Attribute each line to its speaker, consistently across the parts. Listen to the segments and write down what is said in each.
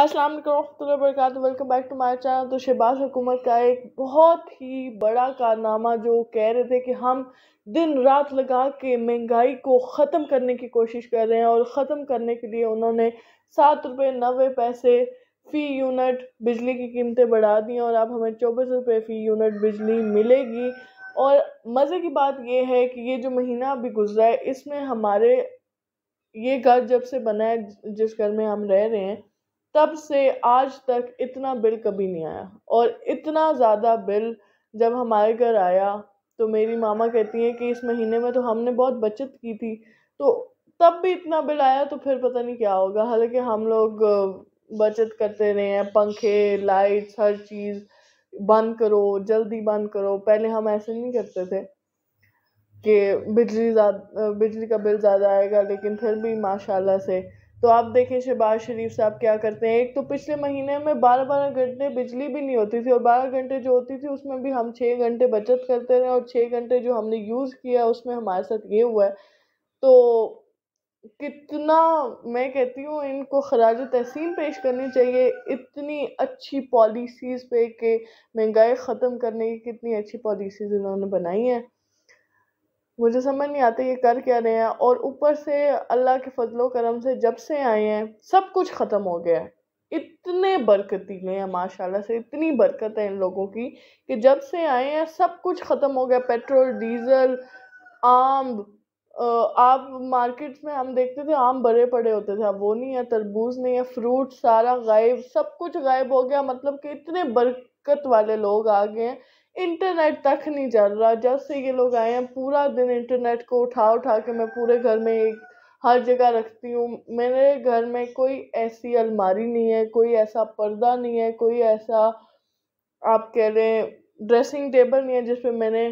Speaker 1: अस्सलाम वालेकुम वरक welcome back to my channel तो शहबाज हुकूमत का एक बहुत ही बड़ा कारनामा जो कह रहे थे कि हम दिन रात लगा के महंगाई को ख़त्म करने की कोशिश कर रहे हैं और ख़त्म करने के लिए उन्होंने सात रुपये नबे पैसे फ़ी यूनिट बिजली की कीमतें बढ़ा दी और अब हमें चौबीस रुपये फ़ी यूनिट बिजली मिलेगी और मज़े की बात यह है कि ये जो महीना अभी गुजरा है इसमें हमारे ये घर जब से बना है जिस घर में हम रह रहे हैं तब से आज तक इतना बिल कभी नहीं आया और इतना ज़्यादा बिल जब हमारे घर आया तो मेरी मामा कहती हैं कि इस महीने में तो हमने बहुत बचत की थी तो तब भी इतना बिल आया तो फिर पता नहीं क्या होगा हालांकि हम लोग बचत करते रहे हैं पंखे लाइट्स हर चीज़ बंद करो जल्दी बंद करो पहले हम ऐसे नहीं करते थे कि बिजली बिजली का बिल ज़्यादा आएगा लेकिन फिर भी माशाल्लाह से तो आप देखें शहबाज शरीफ साहब क्या करते हैं एक तो पिछले महीने में बारह बारह घंटे बिजली भी नहीं होती थी और बारह घंटे जो होती थी उसमें भी हम छः घंटे बचत करते रहे और छः घंटे जो हमने यूज़ किया उसमें हमारे साथ ये हुआ है तो कितना मैं कहती हूँ इनको खराज तहसीन पेश करनी चाहिए इतनी अच्छी पॉलिसीज़ पे कि महंगाई ख़त्म करने की कितनी अच्छी पॉलिसीज़ इन्होंने बनाई हैं मुझे समझ नहीं आता ये कर क्या रहे हैं और ऊपर से अल्लाह के फजलो करम से जब से आए हैं सब कुछ ख़त्म हो गया है इतने बरकती हैं माशाल्लाह से इतनी बरकत है इन लोगों की कि जब से आए हैं सब कुछ ख़त्म हो गया पेट्रोल डीजल आम आप मार्केट्स में हम देखते थे आम बड़े पड़े होते थे अब वो नहीं है तरबूज नहीं है फ्रूट सारा गायब सब कुछ गायब हो गया मतलब कि इतने बरकत वाले लोग आ गए हैं इंटरनेट तक नहीं चल रहा जब से ये लोग आए हैं पूरा दिन इंटरनेट को उठा उठा के मैं पूरे घर में एक हर जगह रखती हूँ मेरे घर में कोई ऐसी अलमारी नहीं है कोई ऐसा पर्दा नहीं है कोई ऐसा आप कह रहे हैं ड्रेसिंग टेबल नहीं है जिस पर मैंने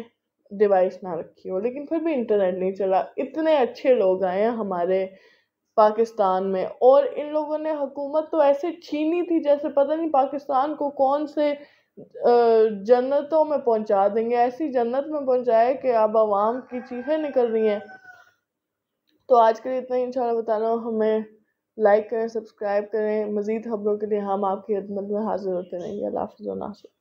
Speaker 1: डिवाइस ना रखी हो लेकिन फिर भी इंटरनेट नहीं चला इतने अच्छे लोग आए हैं हमारे पाकिस्तान में और इन लोगों ने हुकूमत तो ऐसे छीनी थी जैसे पता नहीं पाकिस्तान को कौन से जन्नतों में पहुंचा देंगे ऐसी जन्नत में पहुंचाए कि अब आवाम की चीज़ें निकल रही हैं तो आज के लिए इतना ही इंशाल्लाह बताना हमें लाइक करें सब्सक्राइब करें मज़ीद खबरों के लिए हम आपकी खिदमत में हाजिर होते रहेंगे अल्लाह हाफिज़ नासिर